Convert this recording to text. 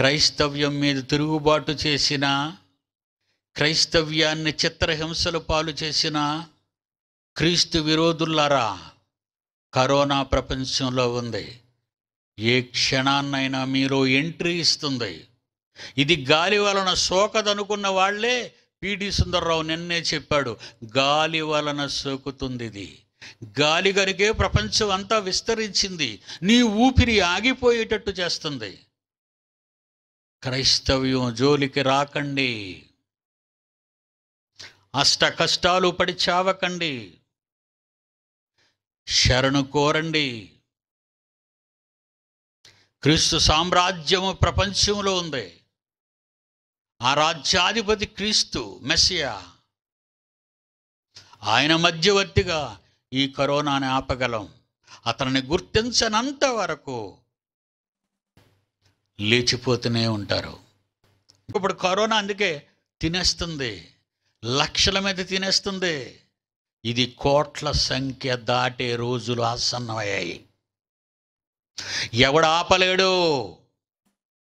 క్రైస్తవ్యం మీద తిరుగుబాటు చేసిన క్రైస్తవ్యాన్ని చిత్రహింసలు పాలు చేసిన క్రీస్తు విరోధులారా కరోనా ప్రపంచంలో ఉంది ఏ క్షణాన్నైనా మీరు ఎంట్రీ ఇస్తుంది ఇది గాలి వలన సోకదనుకున్న వాళ్లే పిడి సుందర్రావు నిన్నే చెప్పాడు గాలి వలన సోకుతుంది ఇది గాలి గరికే ప్రపంచం అంతా విస్తరించింది నీ ఊపిరి ఆగిపోయేటట్టు చేస్తుంది క్రైస్తవ్యం జోలికి రాకండి అష్ట కష్టాలు పడి చావకండి శరణు కోరండి క్రీస్తు సామ్రాజ్యము ప్రపంచంలో ఉంది ఆ రాజ్యాధిపతి క్రీస్తు మెస్సియా ఆయన మధ్యవర్తిగా ఈ కరోనాని ఆపగలం అతనిని గుర్తించనంత వరకు లేచిపోతూనే ఉంటారు ఇప్పుడు కరోనా అందుకే తినేస్తుంది లక్షల మీద తినేస్తుంది ఇది కోట్ల సంఖ్య దాటే రోజులు ఆసన్నమయ్యాయి ఎవడు ఆపలేడు